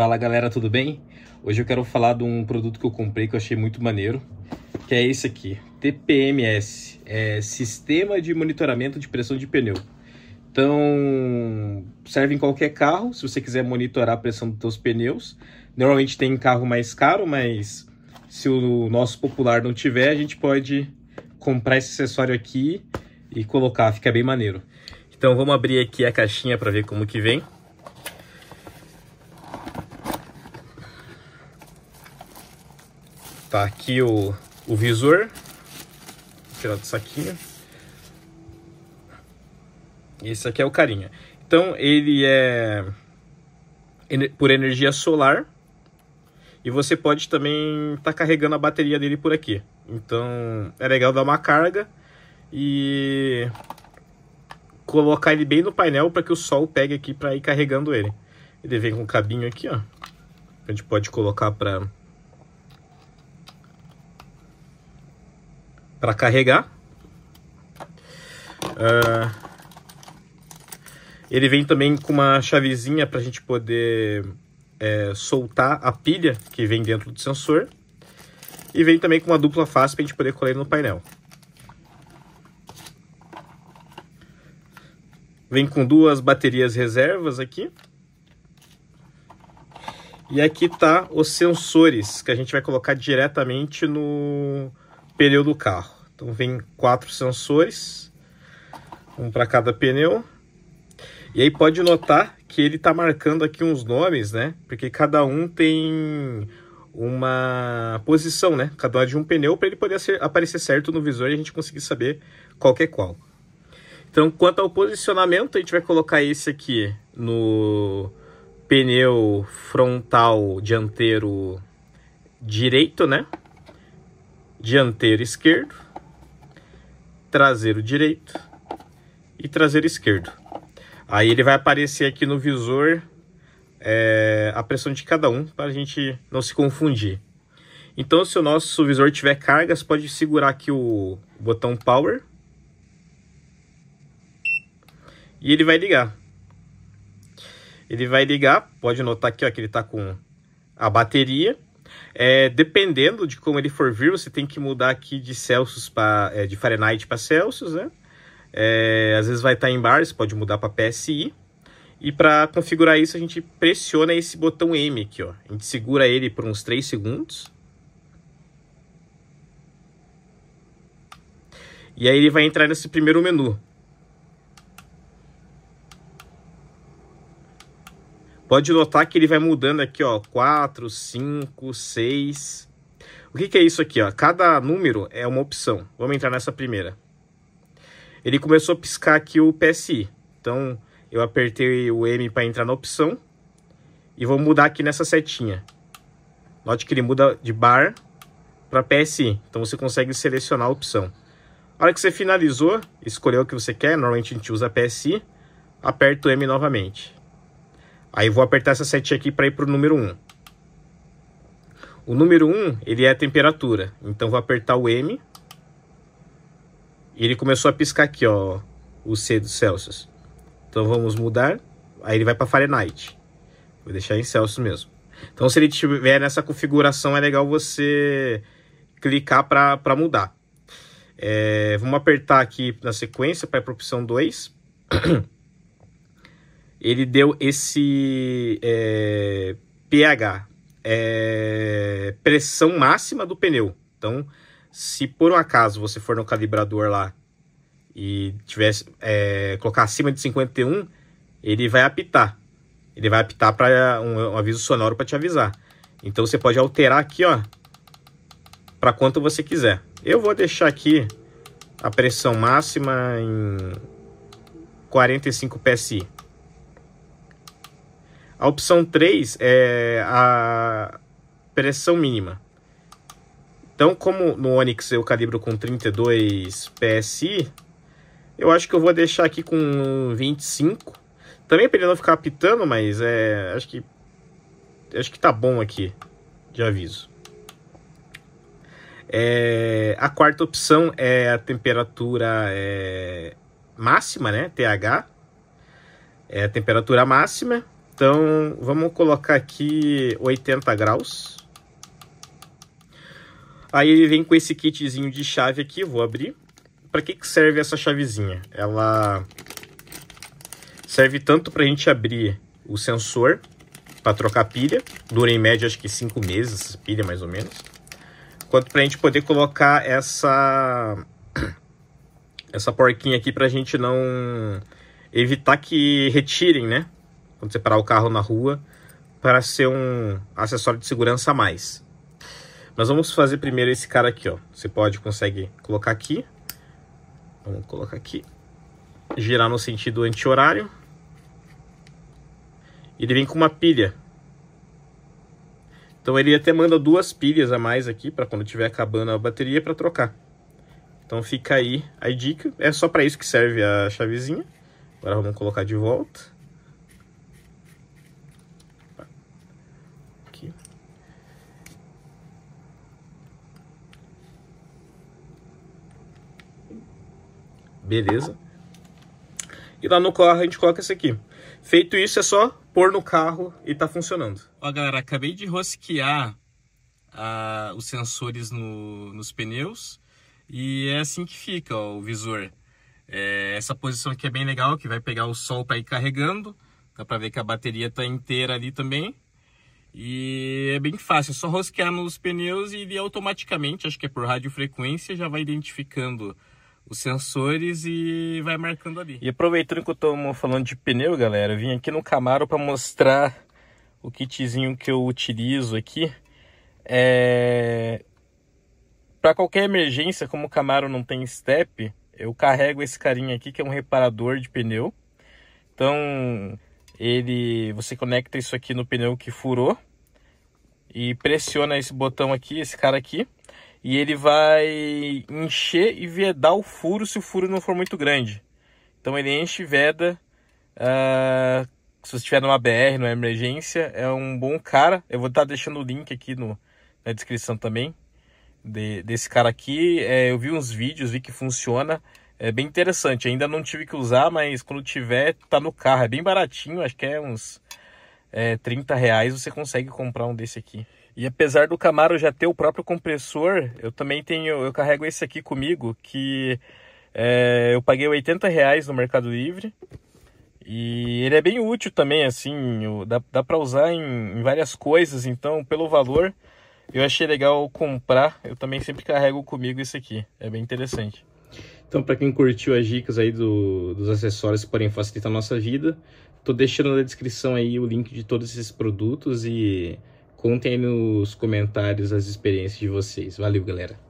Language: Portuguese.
Fala galera, tudo bem? Hoje eu quero falar de um produto que eu comprei que eu achei muito maneiro, que é esse aqui, TPMS, é Sistema de Monitoramento de Pressão de Pneu. Então, serve em qualquer carro, se você quiser monitorar a pressão dos seus pneus. Normalmente tem em carro mais caro, mas se o nosso popular não tiver, a gente pode comprar esse acessório aqui e colocar, fica bem maneiro. Então vamos abrir aqui a caixinha para ver como que vem. Tá aqui o, o visor, vou tirar do saquinho. Esse aqui é o carinha. Então ele é por energia solar e você pode também estar tá carregando a bateria dele por aqui. Então é legal dar uma carga e colocar ele bem no painel para que o sol pegue aqui para ir carregando ele. Ele vem com um cabinho aqui, ó. A gente pode colocar para para carregar. Uh, ele vem também com uma chavezinha para a gente poder é, soltar a pilha que vem dentro do sensor. E vem também com uma dupla face para a gente poder colar ele no painel. Vem com duas baterias reservas aqui. E aqui tá os sensores que a gente vai colocar diretamente no, pneu do carro. Então vem quatro sensores, um para cada pneu. E aí pode notar que ele está marcando aqui uns nomes, né? Porque cada um tem uma posição, né? Cada um é de um pneu para ele poder ser, aparecer certo no visor e a gente conseguir saber qual que é qual. Então, quanto ao posicionamento, a gente vai colocar esse aqui no pneu frontal dianteiro direito, né? dianteiro esquerdo, traseiro direito e traseiro esquerdo. Aí ele vai aparecer aqui no visor é, a pressão de cada um para a gente não se confundir. Então, se o nosso visor tiver cargas, pode segurar aqui o botão Power e ele vai ligar. Ele vai ligar, pode notar aqui ó, que ele está com a bateria é, dependendo de como ele for vir, você tem que mudar aqui de Celsius para é, de Fahrenheit para Celsius, né? É, às vezes vai estar tá em bar, você pode mudar para PSI. E para configurar isso, a gente pressiona esse botão M aqui, ó. A gente segura ele por uns 3 segundos. E aí ele vai entrar nesse primeiro menu. Pode notar que ele vai mudando aqui, ó, 4, 5, 6. O que, que é isso aqui, ó? Cada número é uma opção. Vamos entrar nessa primeira. Ele começou a piscar aqui o PSI. Então, eu apertei o M para entrar na opção. E vou mudar aqui nessa setinha. Note que ele muda de bar para PSI. Então, você consegue selecionar a opção. A hora que você finalizou, escolheu o que você quer, normalmente a gente usa PSI, aperta o M novamente. Aí vou apertar essa setinha aqui para ir para o número 1. O número 1, ele é a temperatura. Então vou apertar o M. E ele começou a piscar aqui, ó, o C do Celsius. Então vamos mudar. Aí ele vai para Fahrenheit. Vou deixar em Celsius mesmo. Então se ele tiver nessa configuração, é legal você clicar para mudar. É, vamos apertar aqui na sequência para a opção 2. ele deu esse é, pH, é, pressão máxima do pneu. Então, se por um acaso você for no calibrador lá e tivesse é, colocar acima de 51, ele vai apitar. Ele vai apitar para um, um, aviso sonoro para te avisar. Então você pode alterar aqui, ó, para quanto você quiser. Eu vou deixar aqui a pressão máxima em 45 psi. A opção 3 é a pressão mínima. Então, como no Onix eu calibro com 32 PSI, eu acho que eu vou deixar aqui com 25. Também para ele não ficar apitando, mas é, acho que acho que tá bom aqui de aviso. É, a quarta opção é a temperatura é, máxima, né? TH. É a temperatura máxima. Então, vamos colocar aqui 80 graus. Aí ele vem com esse kitzinho de chave aqui, vou abrir. Para que, que serve essa chavezinha? Ela serve tanto para a gente abrir o sensor para trocar pilha, dura em média acho que 5 meses essa pilha mais ou menos, quanto para a gente poder colocar essa essa porquinha aqui para a gente não evitar que retirem, né? quando você parar o carro na rua, para ser um acessório de segurança a mais. Nós vamos fazer primeiro esse cara aqui, ó. Você pode, consegue colocar aqui. Vamos colocar aqui. Girar no sentido anti-horário. Ele vem com uma pilha. Então ele até manda duas pilhas a mais aqui para quando tiver acabando a bateria para trocar. Então fica aí a dica. É só para isso que serve a chavezinha. Agora vamos colocar de volta. Beleza. E lá no carro a gente coloca esse aqui. Feito isso, é só pôr no carro e tá funcionando. Ó, galera, acabei de rosquear ah, os sensores no, nos pneus e é assim que fica ó, o visor. É, essa posição aqui é bem legal, que vai pegar o sol para ir carregando. Dá para ver que a bateria tá inteira ali também. E é bem fácil, é só rosquear nos pneus e ele automaticamente, acho que é por radiofrequência, já vai identificando os sensores e vai marcando ali. E aproveitando que eu tô falando de pneu, galera, vim aqui no Camaro para mostrar o kitzinho que eu utilizo aqui. É... Para qualquer emergência, como o Camaro não tem step, eu carrego esse carinha aqui que é um reparador de pneu. Então, ele você conecta isso aqui no pneu que furou e pressiona esse botão aqui, esse cara aqui e ele vai encher e vedar o furo se o furo não for muito grande. Então ele enche e veda. Uh, se você tiver numa BR, numa emergência, é um bom cara. Eu vou estar deixando o link aqui no, na descrição também de, desse cara aqui. É, eu vi uns vídeos, vi que funciona. É bem interessante. Ainda não tive que usar, mas quando tiver, tá no carro. É bem baratinho, acho que é uns é, 30 reais. Você consegue comprar um desse aqui. E apesar do Camaro já ter o próprio compressor, eu também tenho, eu carrego esse aqui comigo, que é, eu paguei 80 reais no Mercado Livre. E ele é bem útil também, assim, dá, dá para usar em, em, várias coisas, então pelo valor eu achei legal comprar, eu também sempre carrego comigo esse aqui, é bem interessante. Então para quem curtiu as dicas aí do, dos acessórios que podem facilitar a nossa vida, tô deixando na descrição aí o link de todos esses produtos e Contem aí nos comentários as experiências de vocês. Valeu, galera.